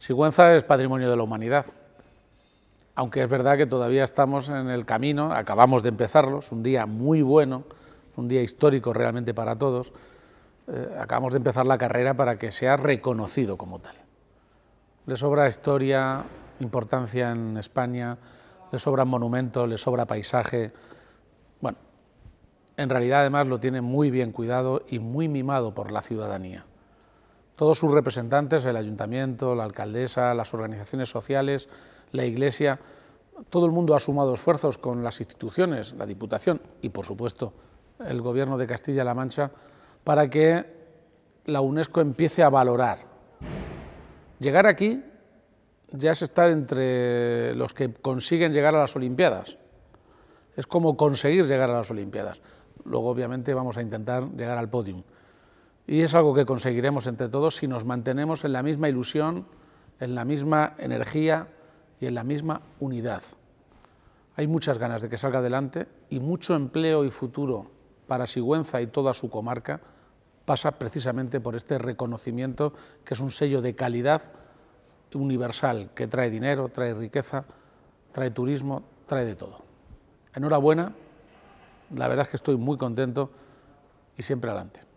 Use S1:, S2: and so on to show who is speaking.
S1: Sigüenza es patrimonio de la humanidad, aunque es verdad que todavía estamos en el camino, acabamos de empezarlo, es un día muy bueno, es un día histórico realmente para todos, eh, acabamos de empezar la carrera para que sea reconocido como tal. Le sobra historia, importancia en España, le sobran monumentos, le sobra paisaje, bueno, en realidad además lo tiene muy bien cuidado y muy mimado por la ciudadanía todos sus representantes, el ayuntamiento, la alcaldesa, las organizaciones sociales, la iglesia, todo el mundo ha sumado esfuerzos con las instituciones, la Diputación y, por supuesto, el Gobierno de Castilla-La Mancha para que la UNESCO empiece a valorar. Llegar aquí ya es estar entre los que consiguen llegar a las Olimpiadas. Es como conseguir llegar a las Olimpiadas. Luego, obviamente, vamos a intentar llegar al podium. Y es algo que conseguiremos entre todos si nos mantenemos en la misma ilusión, en la misma energía y en la misma unidad. Hay muchas ganas de que salga adelante y mucho empleo y futuro para Sigüenza y toda su comarca pasa precisamente por este reconocimiento que es un sello de calidad universal que trae dinero, trae riqueza, trae turismo, trae de todo. Enhorabuena, la verdad es que estoy muy contento y siempre adelante.